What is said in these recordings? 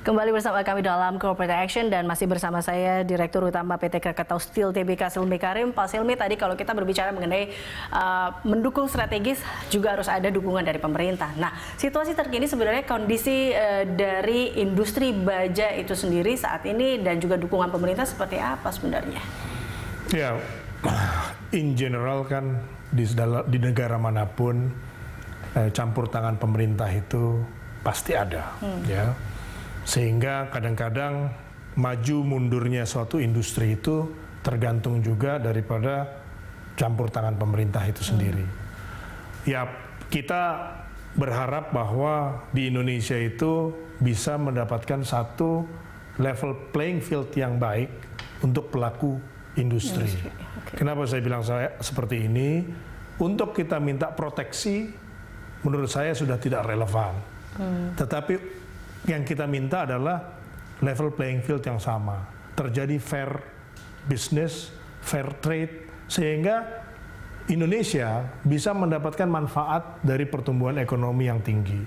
Kembali bersama kami dalam Corporate Action dan masih bersama saya Direktur Utama PT Krakatau Steel TBK Silmi Karim. Pak Silmi tadi kalau kita berbicara mengenai uh, mendukung strategis juga harus ada dukungan dari pemerintah. Nah, situasi terkini sebenarnya kondisi uh, dari industri baja itu sendiri saat ini dan juga dukungan pemerintah seperti apa sebenarnya? Ya, in general kan di, di negara manapun eh, campur tangan pemerintah itu pasti ada, hmm. ya sehingga kadang-kadang maju mundurnya suatu industri itu tergantung juga daripada campur tangan pemerintah itu sendiri. Ya, kita berharap bahwa di Indonesia itu bisa mendapatkan satu level playing field yang baik untuk pelaku industri. industri. Okay. Kenapa saya bilang saya seperti ini? Untuk kita minta proteksi, menurut saya sudah tidak relevan. Hmm. Tetapi yang kita minta adalah level playing field yang sama. Terjadi fair business, fair trade, sehingga Indonesia bisa mendapatkan manfaat dari pertumbuhan ekonomi yang tinggi.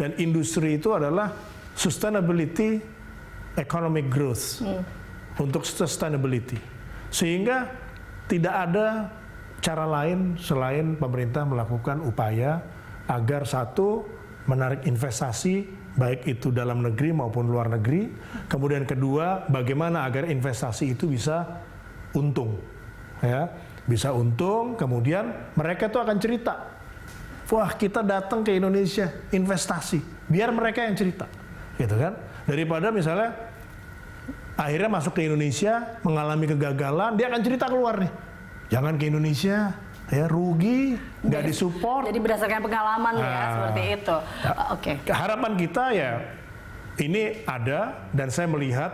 Dan industri itu adalah sustainability economic growth hmm. untuk sustainability. Sehingga tidak ada cara lain selain pemerintah melakukan upaya agar satu menarik investasi baik itu dalam negeri maupun luar negeri. Kemudian kedua, bagaimana agar investasi itu bisa untung. Ya, bisa untung, kemudian mereka itu akan cerita. Wah, kita datang ke Indonesia investasi. Biar mereka yang cerita. Gitu kan? Daripada misalnya akhirnya masuk ke Indonesia, mengalami kegagalan, dia akan cerita keluar nih. Jangan ke Indonesia, ya rugi nggak disupport jadi berdasarkan pengalaman nah, ya ah. seperti itu ya. Oh, oke okay. harapan kita ya ini ada dan saya melihat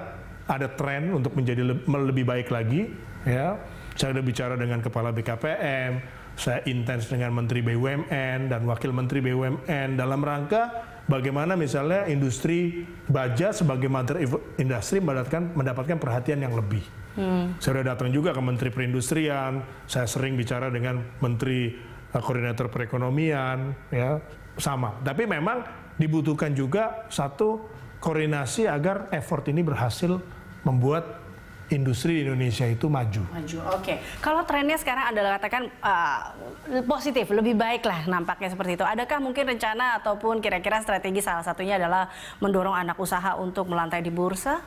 ada tren untuk menjadi lebih baik lagi ya saya sudah bicara dengan kepala BKPM saya intens dengan Menteri BUMN dan Wakil Menteri BUMN dalam rangka bagaimana misalnya industri baja sebagai mother industri mendapatkan perhatian yang lebih Hmm. Saya sudah datang juga ke Menteri Perindustrian, saya sering bicara dengan Menteri eh, Koordinator Perekonomian, ya sama. Tapi memang dibutuhkan juga satu koordinasi agar effort ini berhasil membuat industri di Indonesia itu maju. Maju, oke. Okay. Kalau trennya sekarang adalah katakan uh, positif, lebih baik lah nampaknya seperti itu. Adakah mungkin rencana ataupun kira-kira strategi salah satunya adalah mendorong anak usaha untuk melantai di bursa?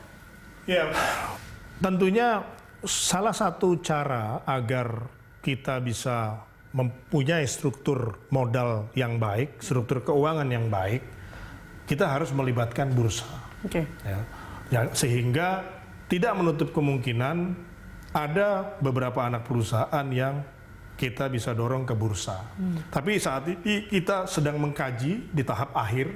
Ya, Tentunya salah satu cara agar kita bisa mempunyai struktur modal yang baik, struktur keuangan yang baik, kita harus melibatkan bursa. Okay. Ya. Ya, sehingga tidak menutup kemungkinan ada beberapa anak perusahaan yang kita bisa dorong ke bursa. Hmm. Tapi saat ini kita sedang mengkaji di tahap akhir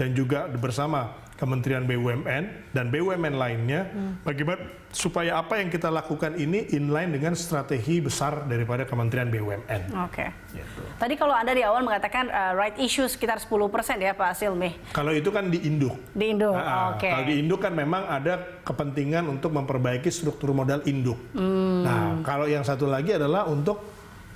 dan juga bersama Kementerian BUMN dan BUMN lainnya hmm. bagaimana supaya apa yang kita lakukan ini inline dengan strategi besar daripada Kementerian BUMN. Oke. Okay. Gitu. Tadi kalau Anda di awal mengatakan uh, right issue sekitar 10% ya Pak Silmi. Kalau itu kan di induk. Di induk. Nah, ah. Oke. Okay. Kalau di induk kan memang ada kepentingan untuk memperbaiki struktur modal induk. Hmm. Nah, kalau yang satu lagi adalah untuk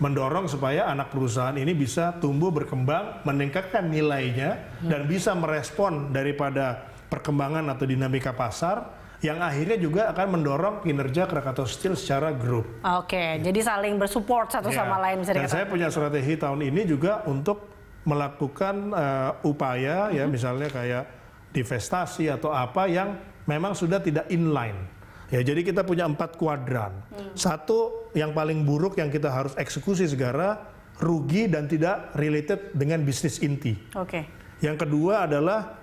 mendorong supaya anak perusahaan ini bisa tumbuh berkembang, meningkatkan nilainya hmm. dan bisa merespon daripada perkembangan atau dinamika pasar yang akhirnya juga akan mendorong kinerja Krakato Steel secara grup. Oke, okay, ya. jadi saling bersupport satu ya. sama lain. Bisa Dan saya punya strategi tahun ini juga untuk melakukan uh, upaya mm -hmm. ya mm-hmm. misalnya kayak divestasi atau apa yang memang sudah tidak inline. Ya, jadi kita punya empat kuadran. Hmm. Satu yang paling buruk yang kita harus eksekusi segera rugi dan tidak related dengan bisnis inti. Oke. Okay. Yang kedua adalah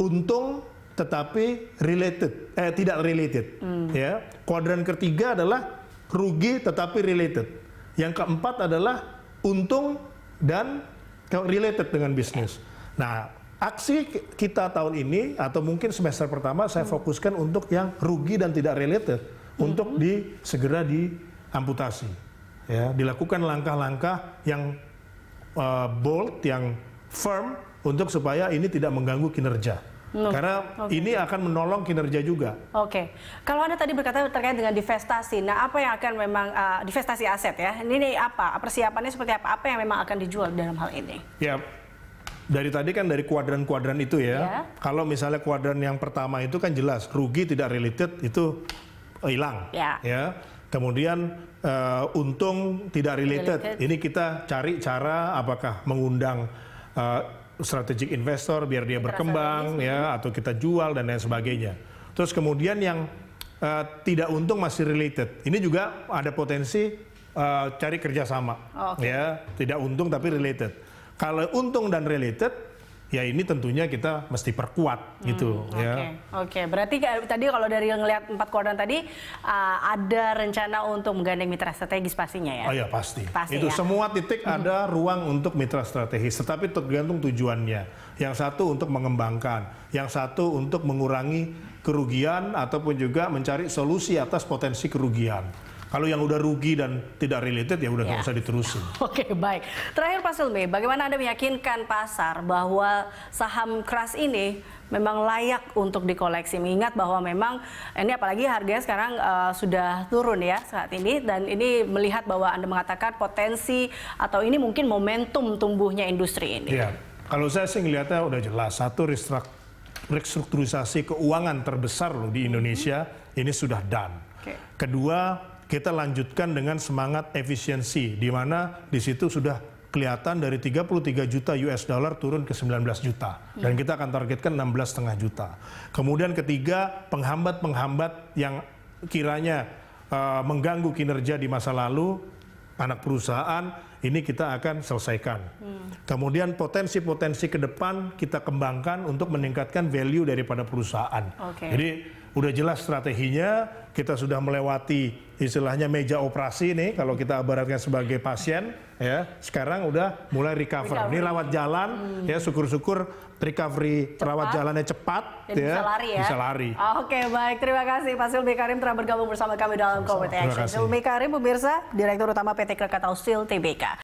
untung tetapi related eh tidak related hmm. ya kuadran ketiga adalah rugi tetapi related yang keempat adalah untung dan related dengan bisnis nah aksi kita tahun ini atau mungkin semester pertama saya hmm. fokuskan untuk yang rugi dan tidak related hmm. untuk di segera di amputasi, ya dilakukan langkah-langkah yang uh, bold yang firm untuk supaya ini tidak mengganggu kinerja. No. Karena okay. ini akan menolong kinerja juga. Oke, okay. kalau anda tadi berkata terkait dengan divestasi, nah apa yang akan memang uh, divestasi aset ya? Ini, ini apa persiapannya seperti apa? Apa yang memang akan dijual dalam hal ini? Ya, dari tadi kan dari kuadran-kuadran itu ya. Yeah. Kalau misalnya kuadran yang pertama itu kan jelas rugi tidak related itu eh, hilang, yeah. ya. Kemudian uh, untung tidak related. related. Ini kita cari cara apakah mengundang uh, strategic investor biar dia berkembang ya atau kita jual dan lain sebagainya. Terus kemudian yang uh, tidak untung masih related. Ini juga ada potensi uh, cari kerjasama, oh, okay. ya tidak untung tapi related. Kalau untung dan related ya ini tentunya kita mesti perkuat hmm, gitu okay. ya. Oke, okay. berarti tadi kalau dari ngelihat empat kuadran tadi uh, ada rencana untuk menggandeng mitra strategis pastinya ya. Oh ya pasti. pasti Itu ya? semua titik hmm. ada ruang untuk mitra strategis, tetapi tergantung tujuannya. Yang satu untuk mengembangkan, yang satu untuk mengurangi kerugian ataupun juga mencari solusi atas potensi kerugian. Kalau yang udah rugi dan tidak related ya udah nggak ya. usah diterusin. Oke okay, baik. Terakhir Pak Silmi, bagaimana Anda meyakinkan pasar bahwa saham keras ini memang layak untuk dikoleksi? Mengingat bahwa memang ini apalagi harganya sekarang uh, sudah turun ya saat ini dan ini melihat bahwa Anda mengatakan potensi atau ini mungkin momentum tumbuhnya industri ini. Iya. Kalau saya sih ngelihatnya udah jelas satu restrukturisasi keuangan terbesar loh di Indonesia -hmm. ini sudah done. Okay. Kedua kita lanjutkan dengan semangat efisiensi di mana di situ sudah kelihatan dari 33 juta US dollar turun ke 19 juta iya. dan kita akan targetkan 16 setengah juta. Kemudian ketiga, penghambat-penghambat yang kiranya uh, mengganggu kinerja di masa lalu anak perusahaan ini kita akan selesaikan. Hmm. Kemudian potensi-potensi ke depan kita kembangkan untuk meningkatkan value daripada perusahaan. Okay. Jadi udah jelas strateginya, kita sudah melewati istilahnya meja operasi nih kalau kita abaratkan sebagai pasien ya. Sekarang udah mulai recover. recovery. Ini rawat jalan hmm. ya syukur-syukur recovery cepat. rawat jalannya cepat Dan ya. Bisa lari ya. lari. Oh, Oke, okay, baik. Terima kasih Pak Silmi Karim telah bergabung bersama kami dalam Komite Action. Silmi Karim pemirsa Direktur Utama PT Krakatau Steel TBK.